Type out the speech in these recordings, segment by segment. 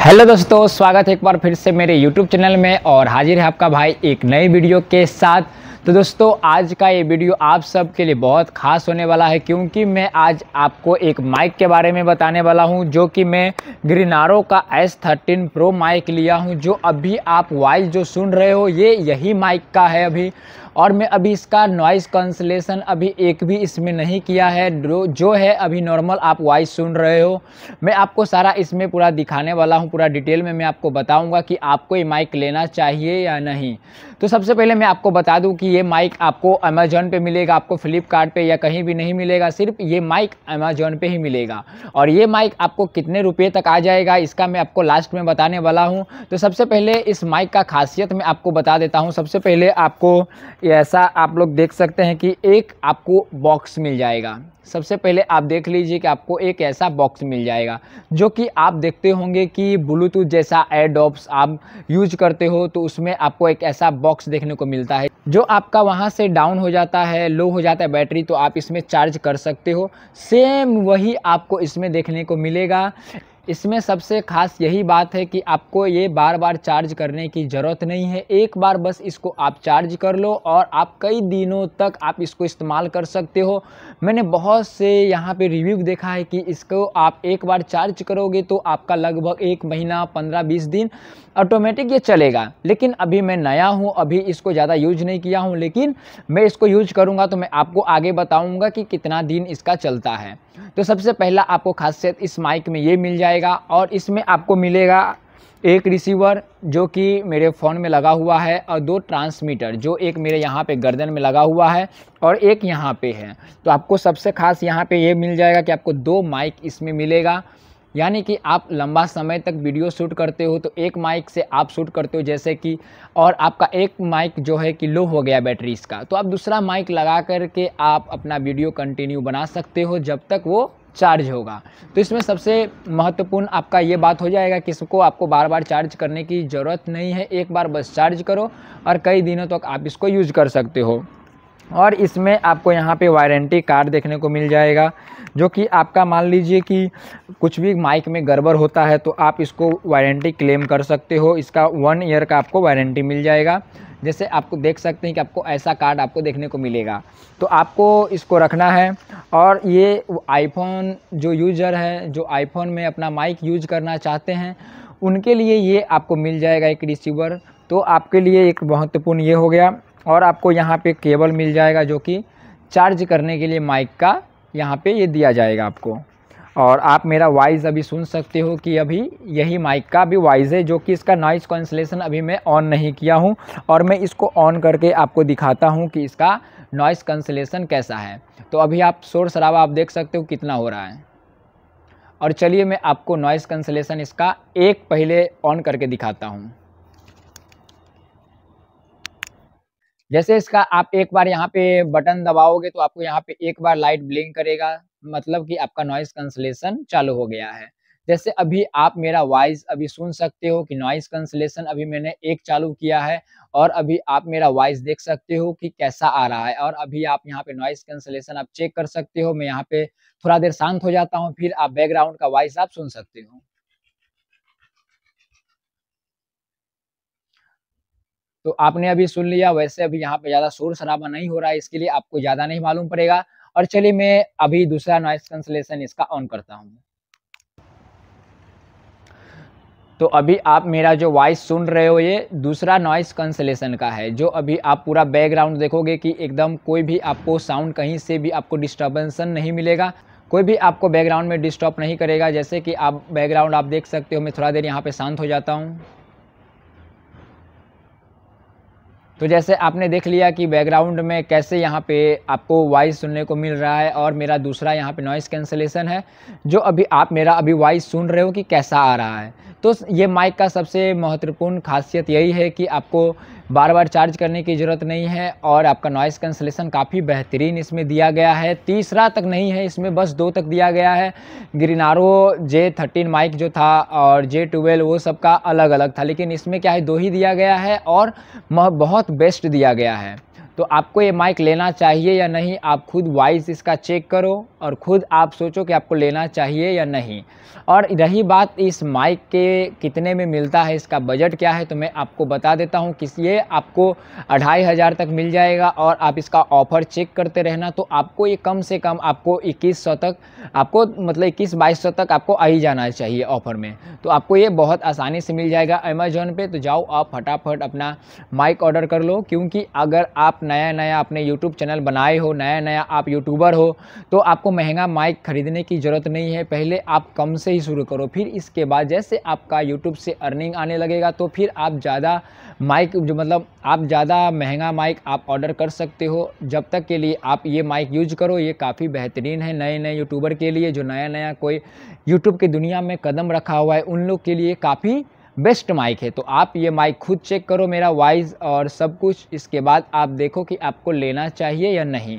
hello दोस्तों स्वागत है एक बार फिर से मेरे यूट्यूब चैनल में और हाजिर है आपका भाई एक नई वीडियो के साथ तो दोस्तों आज का ये वीडियो आप सब के लिए बहुत खास होने वाला है क्योंकि मैं आज आपको एक माइक के बारे में बताने वाला हूं जो कि मैं ग्रीनारो का एस थर्टीन प्रो माइक लिया हूं जो अभी आप वॉइस जो सुन रहे हो ये यही माइक का है अभी और मैं अभी इसका नॉइस कंसलेशन अभी एक भी इसमें नहीं किया है जो है अभी नॉर्मल आप वॉइस सुन रहे हो मैं आपको सारा इसमें पूरा दिखाने वाला हूँ पूरा डिटेल में मैं आपको बताऊँगा कि आपको ये माइक लेना चाहिए या नहीं तो सबसे पहले मैं आपको बता दूँ कि ये माइक आपको अमेजोन पर मिलेगा आपको फ्लिपकार्ट या कहीं भी नहीं मिलेगा सिर्फ ये माइक अमेजोन पर ही मिलेगा और ये माइक आपको कितने रुपये तक आ जाएगा इसका मैं आपको लास्ट में बताने वाला हूँ तो सबसे पहले इस माइक का खासियत मैं आपको बता देता हूँ सबसे पहले आपको ऐसा आप लोग देख सकते हैं कि एक आपको बॉक्स मिल जाएगा सबसे पहले आप देख लीजिए कि आपको एक ऐसा बॉक्स मिल जाएगा जो कि आप देखते होंगे कि ब्लूटूथ जैसा एडोप्स आप यूज करते हो तो उसमें आपको एक ऐसा बॉक्स देखने को मिलता है जो आपका वहाँ से डाउन हो जाता है लो हो जाता है बैटरी तो आप इसमें चार्ज कर सकते हो सेम वही आपको इसमें देखने को मिलेगा इसमें सबसे खास यही बात है कि आपको ये बार बार चार्ज करने की ज़रूरत नहीं है एक बार बस इसको आप चार्ज कर लो और आप कई दिनों तक आप इसको इस्तेमाल कर सकते हो मैंने बहुत से यहाँ पे रिव्यू देखा है कि इसको आप एक बार चार्ज करोगे तो आपका लगभग एक महीना पंद्रह बीस दिन ऑटोमेटिक ये चलेगा लेकिन अभी मैं नया हूँ अभी इसको ज़्यादा यूज नहीं किया हूँ लेकिन मैं इसको यूज करूँगा तो मैं आपको आगे बताऊँगा कि कितना दिन इसका चलता है तो सबसे पहला आपको खासियत इस माइक में ये मिल जाएगा और इसमें आपको मिलेगा एक रिसीवर जो कि मेरे फ़ोन में लगा हुआ है और दो ट्रांसमीटर जो एक मेरे यहाँ पे गर्दन में लगा हुआ है और एक यहाँ पे है तो आपको सबसे खास यहाँ पे ये यह मिल जाएगा कि आपको दो माइक इसमें मिलेगा यानी कि आप लंबा समय तक वीडियो शूट करते हो तो एक माइक से आप शूट करते हो जैसे कि और आपका एक माइक जो है कि लो हो गया बैटरी इसका तो आप दूसरा माइक लगा करके आप अपना वीडियो कंटिन्यू बना सकते हो जब तक वो चार्ज होगा तो इसमें सबसे महत्वपूर्ण आपका ये बात हो जाएगा कि इसको आपको बार बार चार्ज करने की ज़रूरत नहीं है एक बार बस चार्ज करो और कई दिनों तक तो आप इसको यूज कर सकते हो और इसमें आपको यहाँ पे वारंटी कार्ड देखने को मिल जाएगा जो कि आपका मान लीजिए कि कुछ भी माइक में गड़बड़ होता है तो आप इसको वारंटी क्लेम कर सकते हो इसका वन ईयर का आपको वारंटी मिल जाएगा जैसे आपको देख सकते हैं कि आपको ऐसा कार्ड आपको देखने को मिलेगा तो आपको इसको रखना है और ये आईफोन जो यूज़र है जो आईफोन में अपना माइक यूज करना चाहते हैं उनके लिए ये आपको मिल जाएगा एक रिसीवर तो आपके लिए एक महत्वपूर्ण ये हो गया और आपको यहाँ पे केबल मिल जाएगा जो कि चार्ज करने के लिए माइक का यहाँ पे ये दिया जाएगा आपको और आप मेरा वॉइस अभी सुन सकते हो कि अभी यही माइक का भी वॉइस है जो कि इसका नॉइस कैंसलेशन अभी मैं ऑन नहीं किया हूँ और मैं इसको ऑन करके आपको दिखाता हूँ कि इसका नॉइस कैंसलेशन कैसा है तो अभी आप शोर शराबा आप देख सकते हो कितना हो रहा है और चलिए मैं आपको नॉइस कैंसलेशन इसका एक पहले ऑन करके दिखाता हूँ जैसे इसका आप एक बार यहाँ पे बटन दबाओगे तो आपको यहाँ पे एक बार लाइट ब्लिंक करेगा मतलब कि आपका नॉइस कंसलेशन चालू हो गया है जैसे अभी आप मेरा वॉइस अभी सुन सकते हो कि नॉइस कंसलेशन अभी मैंने एक चालू किया है और अभी आप मेरा वॉइस देख सकते हो कि कैसा आ रहा है और अभी आप यहाँ पे नॉइस कंसलेशन आप चेक कर सकते हो मैं यहाँ पे थोड़ा देर शांत हो जाता हूँ फिर आप बैकग्राउंड का वॉइस आप सुन सकते हो तो आपने अभी सुन लिया वैसे अभी यहाँ पे ज़्यादा शोर शराबा नहीं हो रहा है इसके लिए आपको ज़्यादा नहीं मालूम पड़ेगा और चलिए मैं अभी दूसरा नॉइस कंसलेशन इसका ऑन करता हूँ तो अभी आप मेरा जो वॉइस सुन रहे हो ये दूसरा नॉइस कंसलेशन का है जो अभी आप पूरा बैकग्राउंड देखोगे कि एकदम कोई भी आपको साउंड कहीं से भी आपको डिस्टर्बेंसन नहीं मिलेगा कोई भी आपको बैकग्राउंड में डिस्टर्ब नहीं करेगा जैसे कि आप बैकग्राउंड आप देख सकते हो मैं थोड़ा देर यहाँ पे शांत हो जाता हूँ तो जैसे आपने देख लिया कि बैकग्राउंड में कैसे यहाँ पे आपको वॉइस सुनने को मिल रहा है और मेरा दूसरा यहाँ पे नॉइस कैंसलेशन है जो अभी आप मेरा अभी वॉइस सुन रहे हो कि कैसा आ रहा है तो ये माइक का सबसे महत्वपूर्ण खासियत यही है कि आपको बार बार चार्ज करने की ज़रूरत नहीं है और आपका नॉइस कैंसलेशन काफ़ी बेहतरीन इसमें दिया गया है तीसरा तक नहीं है इसमें बस दो तक दिया गया है ग्रीनारो जे थर्टीन माइक जो था और जे ट्वेल्व वो सब का अलग अलग था लेकिन इसमें क्या है दो ही दिया गया है और बहुत बेस्ट दिया गया है तो आपको ये माइक लेना चाहिए या नहीं आप खुद वाइज इसका चेक करो और ख़ुद आप सोचो कि आपको लेना चाहिए या नहीं और रही बात इस माइक के कितने में मिलता है इसका बजट क्या है तो मैं आपको बता देता हूँ कि ये आपको अढ़ाई हज़ार तक मिल जाएगा और आप इसका ऑफ़र चेक करते रहना तो आपको ये कम से कम आपको इक्कीस सौ तक आपको मतलब इक्कीस बाईस सौ तक आपको आ ही जाना चाहिए ऑफ़र में तो आपको ये बहुत आसानी से मिल जाएगा अमेजोन पर तो जाओ आप फटाफट अपना माइक ऑर्डर कर लो क्योंकि अगर आप नया नया अपने यूट्यूब चैनल बनाए हो नया नया आप यूट्यूबर हो तो आपको महंगा माइक ख़रीदने की ज़रूरत नहीं है पहले आप कम से ही शुरू करो फिर इसके बाद जैसे आपका यूट्यूब से अर्निंग आने लगेगा तो फिर आप ज़्यादा माइक जो मतलब आप ज़्यादा महंगा माइक आप ऑर्डर कर सकते हो जब तक के लिए आप ये माइक यूज करो ये काफ़ी बेहतरीन है नए नए यूट्यूबर के लिए जो नया नया कोई यूट्यूब की दुनिया में कदम रखा हुआ है उन लोग के लिए काफ़ी बेस्ट माइक है तो आप ये माइक खुद चेक करो मेरा वाइज और सब कुछ इसके बाद आप देखो कि आपको लेना चाहिए या नहीं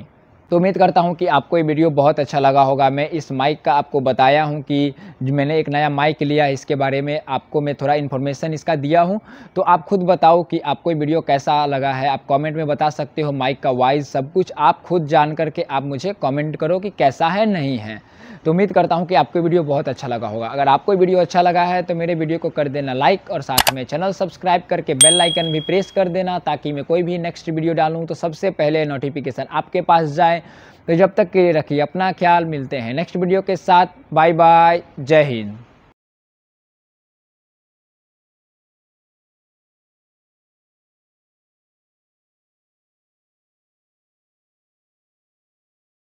तो उम्मीद करता हूँ कि आपको ये वीडियो बहुत अच्छा लगा होगा मैं इस माइक का आपको बताया हूँ कि मैंने एक नया माइक लिया है इसके बारे में आपको मैं थोड़ा इन्फॉर्मेशन इसका दिया हूँ तो आप खुद बताओ कि आपको ये वीडियो कैसा लगा है आप कमेंट में बता सकते हो माइक का वाइज सब कुछ आप खुद जान करके आप मुझे कमेंट करो कि कैसा है नहीं है तो उम्मीद करता हूँ कि आपको वीडियो बहुत अच्छा लगा होगा अगर आपको वीडियो अच्छा लगा है तो मेरे वीडियो को कर देना लाइक और साथ में चैनल सब्सक्राइब करके बेल आइकन भी प्रेस कर देना ताकि मैं कोई भी नेक्स्ट वीडियो डालूँ तो सबसे पहले नोटिफिकेशन आपके पास जाए तो जब तक के लिए रखिए अपना ख्याल मिलते हैं नेक्स्ट वीडियो के साथ बाय बाय जय हिंद